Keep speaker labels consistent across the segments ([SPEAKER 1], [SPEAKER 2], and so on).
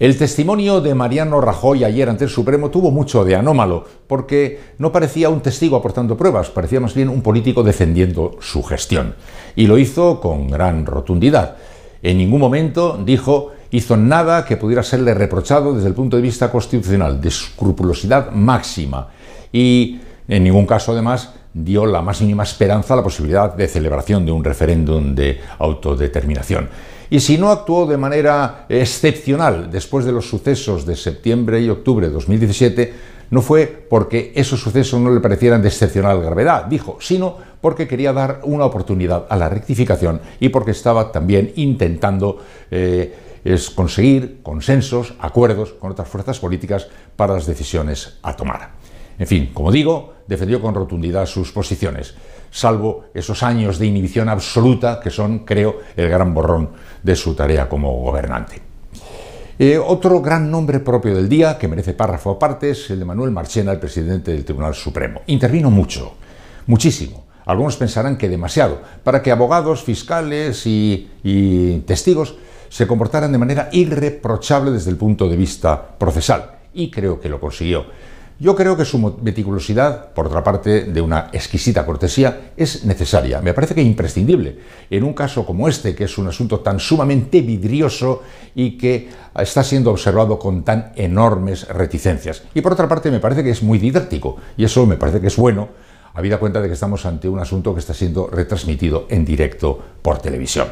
[SPEAKER 1] El testimonio de Mariano Rajoy ayer ante el Supremo tuvo mucho de anómalo, porque no parecía un testigo aportando pruebas, parecía más bien un político defendiendo su gestión. Y lo hizo con gran rotundidad. En ningún momento dijo, hizo nada que pudiera serle reprochado desde el punto de vista constitucional, de escrupulosidad máxima. Y en ningún caso, además, dio la más mínima esperanza a la posibilidad de celebración de un referéndum de autodeterminación y si no actuó de manera excepcional después de los sucesos de septiembre y octubre de 2017, no fue porque esos sucesos no le parecieran de excepcional gravedad, dijo, sino porque quería dar una oportunidad a la rectificación y porque estaba también intentando eh, conseguir consensos, acuerdos con otras fuerzas políticas para las decisiones a tomar. En fin, como digo, defendió con rotundidad sus posiciones, salvo esos años de inhibición absoluta que son, creo, el gran borrón de su tarea como gobernante. Eh, otro gran nombre propio del día, que merece párrafo aparte, es el de Manuel Marchena, el presidente del Tribunal Supremo. Intervino mucho, muchísimo. Algunos pensarán que demasiado, para que abogados, fiscales y testigos se comportaran de manera irreprochable desde el punto de vista procesal. Y creo que lo consiguió. Yo creo que su meticulosidad, por otra parte, de una exquisita cortesía, es necesaria, me parece que imprescindible, en un caso como este, que es un asunto tan sumamente vidrioso y que está siendo observado con tan enormes reticencias. Y por otra parte, me parece que es muy didáctico, y eso me parece que es bueno, habida cuenta de que estamos ante un asunto que está siendo retransmitido en directo por televisión.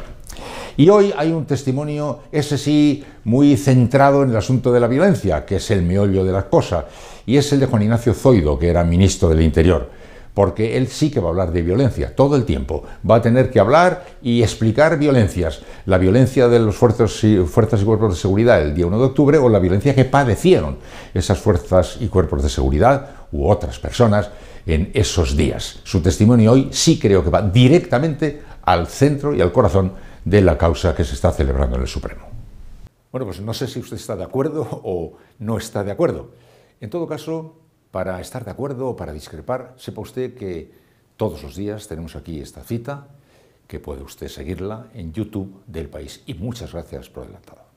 [SPEAKER 1] Y hoy hay un testimonio, ese sí, muy centrado en el asunto de la violencia, que es el meollo de las cosas, y es el de Juan Ignacio Zoido, que era ministro del Interior porque él sí que va a hablar de violencia todo el tiempo. Va a tener que hablar y explicar violencias. La violencia de las fuerzas y, cuerpos de seguridad el día 1 de octubre o la violencia que padecieron esas fuerzas y cuerpos de seguridad u otras personas en esos días. Su testimonio hoy sí creo que va directamente al centro y al corazón de la causa que se está celebrando en el Supremo. Bueno, pues no sé si usted está de acuerdo o no está de acuerdo. En todo caso, para estar de acuerdo o para discrepar, sepa usted que todos los días tenemos aquí esta cita, que puede usted seguirla en YouTube del país. Y muchas gracias por adelantado.